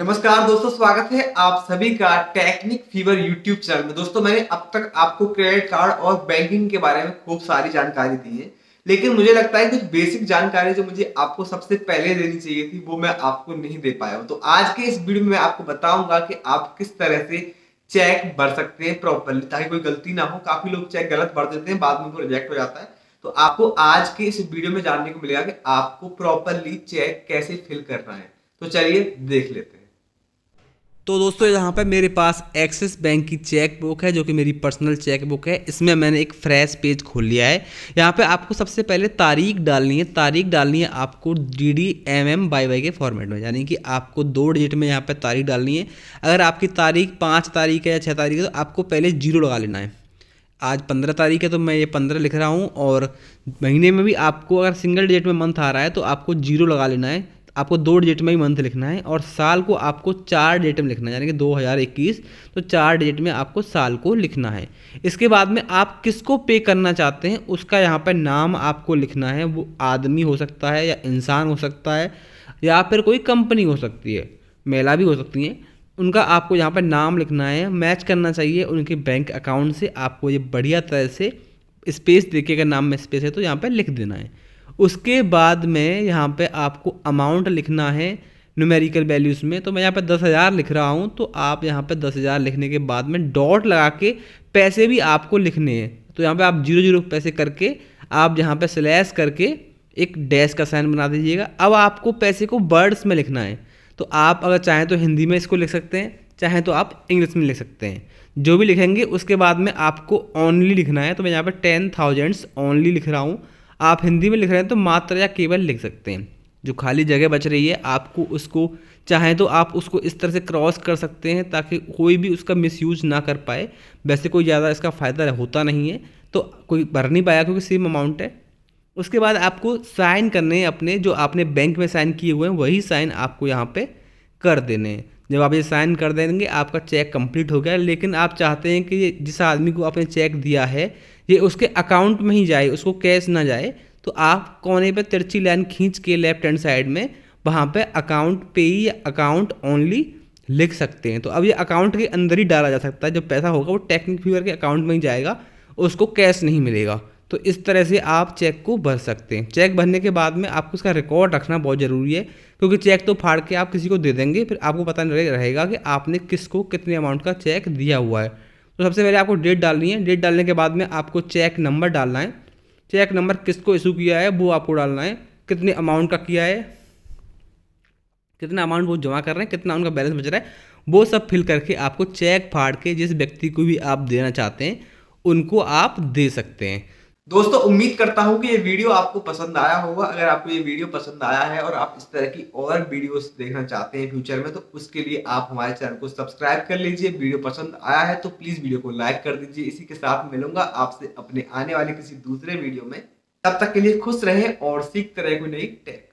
नमस्कार दोस्तों स्वागत है आप सभी का टेक्निक फीवर यूट्यूब चैनल में दोस्तों मैंने अब तक आपको क्रेडिट कार्ड और बैंकिंग के बारे में खूब सारी जानकारी दी है लेकिन मुझे लगता है कुछ बेसिक जानकारी जो मुझे आपको सबसे पहले देनी चाहिए थी वो मैं आपको नहीं दे पाया हूँ तो आज के इस वीडियो में मैं आपको बताऊंगा कि आप किस तरह से चेक भर सकते हैं प्रॉपरली ताकि कोई गलती ना हो काफी लोग चेक गलत भर देते हैं बाद में वो रिजेक्ट हो जाता है तो आपको आज के इस वीडियो में जानने को मिलेगा कि आपको प्रॉपरली चेक कैसे फिल करना है तो चलिए देख लेते हैं तो दोस्तों यहाँ पर मेरे पास एक्सिस बैंक की चेक बुक है जो कि मेरी पर्सनल चेक बुक है इसमें मैंने एक फ्रेश पेज खोल लिया है यहाँ पे आपको सबसे पहले तारीख डालनी है तारीख डालनी है आपको D D M M by Y के फॉर्मेट में यानी कि आपको दो डिजिट में यहाँ पे तारीख डालनी है अगर आपकी तारीख पाँच तारीख है या छः तारीख है तो आपको पहले जीरो लगा लेना है आज पंद्रह तारीख है तो मैं ये पंद्रह लिख रहा हूँ और महीने में भी आपको अगर सिंगल डिजिट में मंथ आ रहा है तो आपको जीरो लगा लेना है आपको दो डेट में ही मंथ लिखना है और साल को आपको चार डेट में लिखना है यानी कि 2021 तो चार डेट में आपको साल को लिखना है इसके बाद में आप किसको पे करना चाहते हैं उसका यहाँ पर नाम आपको लिखना है वो आदमी हो सकता है या इंसान हो सकता है या फिर कोई कंपनी हो सकती है मेला भी हो सकती है उनका आपको यहाँ पर नाम लिखना है मैच करना चाहिए उनके बैंक अकाउंट से आपको ये बढ़िया तरह से स्पेस देखिएगा अगर नाम में स्पेस है तो यहाँ पर लिख देना है उसके बाद में यहाँ पे आपको अमाउंट लिखना है न्यूमेरिकल वैल्यूज़ में तो मैं यहाँ पे दस हज़ार लिख रहा हूँ तो आप यहाँ पे दस हज़ार लिखने के बाद में डॉट लगा के पैसे भी आपको लिखने हैं तो यहाँ पे आप जीरो जीरो पैसे करके आप यहाँ पे स्लैश करके एक डैश का साइन बना दीजिएगा अब आपको पैसे को वर्ड्स में लिखना है तो आप अगर चाहें तो हिंदी में इसको लिख सकते हैं चाहें तो आप इंग्लिश में लिख सकते हैं जो भी लिखेंगे उसके बाद में आपको ओनली लिखना है तो मैं यहाँ पर टेन थाउजेंड्स ओनली लिख रहा हूँ आप हिंदी में लिख रहे हैं तो मात्र या केवल लिख सकते हैं जो खाली जगह बच रही है आपको उसको चाहें तो आप उसको इस तरह से क्रॉस कर सकते हैं ताकि कोई भी उसका मिसयूज ना कर पाए वैसे कोई ज़्यादा इसका फ़ायदा होता नहीं है तो कोई भर नहीं पाया क्योंकि सेम अमाउंट है उसके बाद आपको साइन करने अपने जो आपने बैंक में साइन किए हुए हैं वही साइन आपको यहाँ पर कर देने हैं जब आप ये साइन कर देंगे आपका चेक कंप्लीट हो गया लेकिन आप चाहते हैं कि जिस आदमी को आपने चेक दिया है ये उसके अकाउंट में ही जाए उसको कैश ना जाए तो आप कोने पर तिरछी लाइन खींच के लेफ्ट हैंड साइड में वहाँ पे अकाउंट पे ही अकाउंट ओनली लिख सकते हैं तो अब ये अकाउंट के अंदर ही डाला जा सकता है जो पैसा होगा वो टेक्निक फ्यूअर के अकाउंट में ही जाएगा उसको कैश नहीं मिलेगा तो इस तरह से आप चेक को भर सकते हैं चेक भरने के बाद में आपको इसका रिकॉर्ड रखना बहुत ज़रूरी है क्योंकि चेक तो फाड़ के आप किसी को दे देंगे फिर आपको पता नहीं रहेगा कि आपने किसको कितने अमाउंट का चेक दिया हुआ है तो सबसे पहले आपको डेट डालनी है डेट डालने के बाद में आपको चेक नंबर डालना है चेक नंबर किसको इशू किया है वो आपको डालना है कितने अमाउंट का किया है कितना अमाउंट वो जमा कर रहे हैं कितना उनका बैलेंस बच रहा है वो सब फिल करके आपको चेक फाड़ के जिस व्यक्ति को भी आप देना चाहते हैं उनको आप दे सकते हैं दोस्तों उम्मीद करता हूँ कि ये वीडियो आपको पसंद आया होगा अगर आपको ये वीडियो पसंद आया है और आप इस तरह की और वीडियोस देखना चाहते हैं फ्यूचर में तो उसके लिए आप हमारे चैनल को सब्सक्राइब कर लीजिए वीडियो पसंद आया है तो प्लीज़ वीडियो को लाइक कर दीजिए इसी के साथ मिलूंगा आपसे अपने आने वाले किसी दूसरे वीडियो में तब तक के लिए खुश रहें और सीखते रहे कोई नई टेक